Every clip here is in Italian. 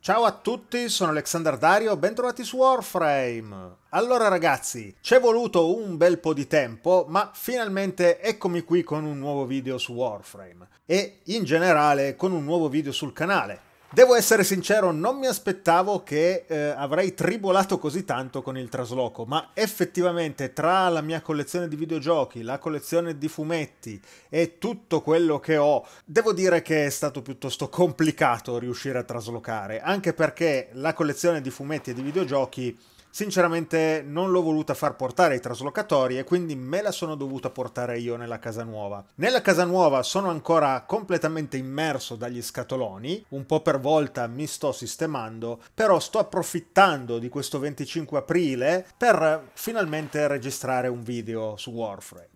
Ciao a tutti, sono Alexander Dario, bentrovati su Warframe. Allora ragazzi, c'è voluto un bel po' di tempo, ma finalmente eccomi qui con un nuovo video su Warframe e in generale con un nuovo video sul canale. Devo essere sincero, non mi aspettavo che eh, avrei tribolato così tanto con il trasloco, ma effettivamente tra la mia collezione di videogiochi, la collezione di fumetti e tutto quello che ho, devo dire che è stato piuttosto complicato riuscire a traslocare, anche perché la collezione di fumetti e di videogiochi Sinceramente non l'ho voluta far portare ai traslocatori e quindi me la sono dovuta portare io nella casa nuova. Nella casa nuova sono ancora completamente immerso dagli scatoloni, un po' per volta mi sto sistemando, però sto approfittando di questo 25 aprile per finalmente registrare un video su Warframe.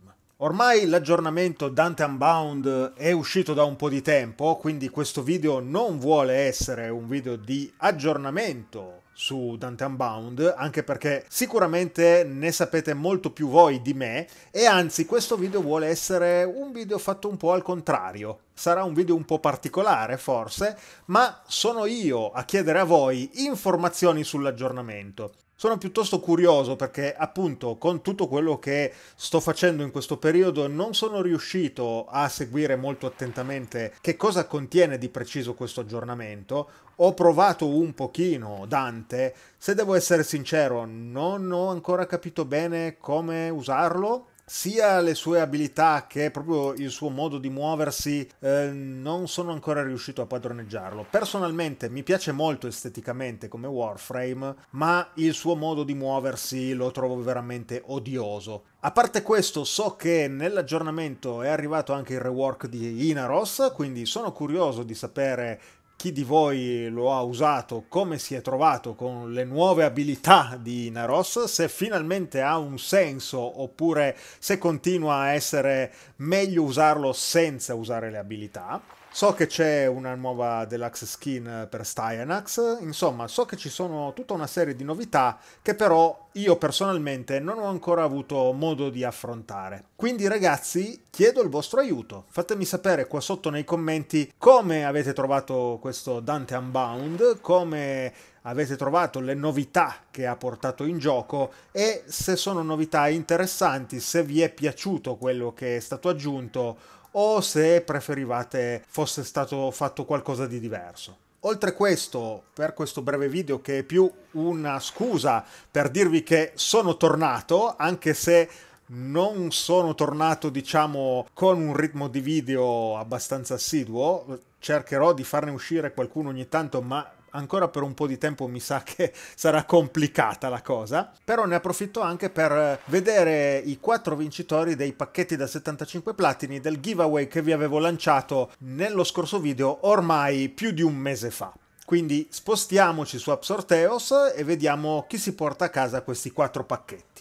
Ormai l'aggiornamento Dante Unbound è uscito da un po' di tempo, quindi questo video non vuole essere un video di aggiornamento su Dante Unbound, anche perché sicuramente ne sapete molto più voi di me e anzi questo video vuole essere un video fatto un po' al contrario. Sarà un video un po' particolare forse, ma sono io a chiedere a voi informazioni sull'aggiornamento sono piuttosto curioso perché appunto con tutto quello che sto facendo in questo periodo non sono riuscito a seguire molto attentamente che cosa contiene di preciso questo aggiornamento. Ho provato un pochino Dante, se devo essere sincero non ho ancora capito bene come usarlo, sia le sue abilità che proprio il suo modo di muoversi eh, non sono ancora riuscito a padroneggiarlo. Personalmente mi piace molto esteticamente come Warframe, ma il suo modo di muoversi lo trovo veramente odioso. A parte questo, so che nell'aggiornamento è arrivato anche il rework di Inaros, quindi sono curioso di sapere chi di voi lo ha usato, come si è trovato con le nuove abilità di Naros, se finalmente ha un senso oppure se continua a essere meglio usarlo senza usare le abilità. So che c'è una nuova deluxe skin per Styanax, insomma so che ci sono tutta una serie di novità che però io personalmente non ho ancora avuto modo di affrontare. Quindi ragazzi chiedo il vostro aiuto, fatemi sapere qua sotto nei commenti come avete trovato questo Dante Unbound, come avete trovato le novità che ha portato in gioco e se sono novità interessanti, se vi è piaciuto quello che è stato aggiunto o se preferivate fosse stato fatto qualcosa di diverso. Oltre questo, per questo breve video che è più una scusa per dirvi che sono tornato, anche se non sono tornato diciamo con un ritmo di video abbastanza assiduo, cercherò di farne uscire qualcuno ogni tanto, ma ancora per un po' di tempo mi sa che sarà complicata la cosa, però ne approfitto anche per vedere i quattro vincitori dei pacchetti da 75 platini del giveaway che vi avevo lanciato nello scorso video ormai più di un mese fa. Quindi spostiamoci su Absorteos e vediamo chi si porta a casa questi quattro pacchetti.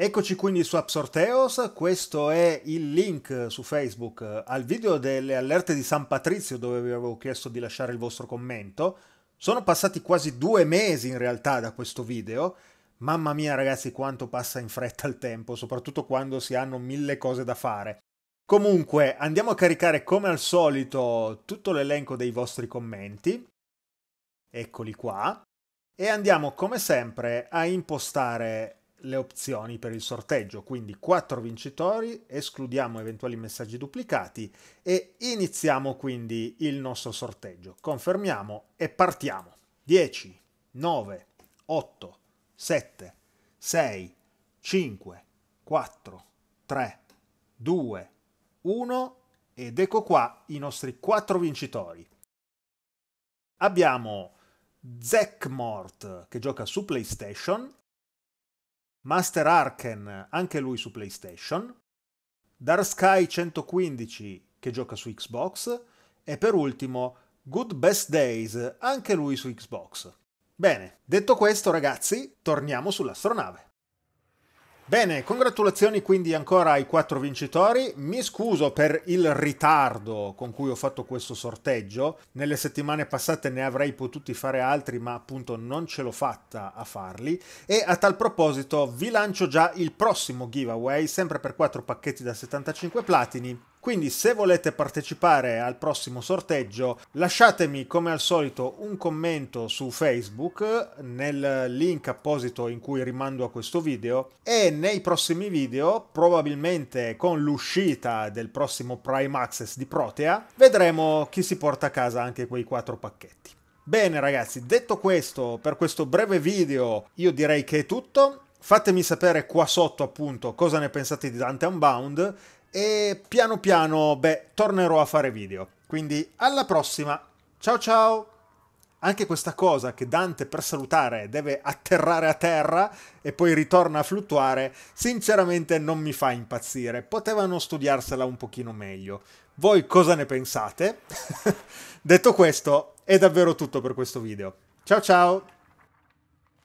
Eccoci quindi su Absorteos, questo è il link su Facebook eh, al video delle allerte di San Patrizio dove vi avevo chiesto di lasciare il vostro commento. Sono passati quasi due mesi in realtà da questo video. Mamma mia ragazzi quanto passa in fretta il tempo, soprattutto quando si hanno mille cose da fare. Comunque andiamo a caricare come al solito tutto l'elenco dei vostri commenti. Eccoli qua. E andiamo come sempre a impostare le opzioni per il sorteggio, quindi 4 vincitori, escludiamo eventuali messaggi duplicati e iniziamo quindi il nostro sorteggio. Confermiamo e partiamo. 10, 9, 8, 7, 6, 5, 4, 3, 2, 1 ed ecco qua i nostri 4 vincitori. Abbiamo Zekmort che gioca su PlayStation Master Arken, anche lui su PlayStation, Dark Sky 115 che gioca su Xbox e per ultimo Good Best Days, anche lui su Xbox. Bene, detto questo ragazzi, torniamo sull'astronave. Bene, congratulazioni quindi ancora ai quattro vincitori. Mi scuso per il ritardo con cui ho fatto questo sorteggio. Nelle settimane passate ne avrei potuti fare altri, ma appunto non ce l'ho fatta a farli. E a tal proposito vi lancio già il prossimo giveaway, sempre per quattro pacchetti da 75 platini quindi se volete partecipare al prossimo sorteggio lasciatemi come al solito un commento su Facebook nel link apposito in cui rimando a questo video e nei prossimi video, probabilmente con l'uscita del prossimo Prime Access di Protea, vedremo chi si porta a casa anche quei quattro pacchetti. Bene ragazzi, detto questo, per questo breve video io direi che è tutto. Fatemi sapere qua sotto appunto cosa ne pensate di Dante Unbound e piano piano, beh, tornerò a fare video. Quindi alla prossima, ciao ciao! Anche questa cosa che Dante per salutare deve atterrare a terra e poi ritorna a fluttuare, sinceramente non mi fa impazzire, potevano studiarsela un pochino meglio. Voi cosa ne pensate? Detto questo, è davvero tutto per questo video. Ciao ciao!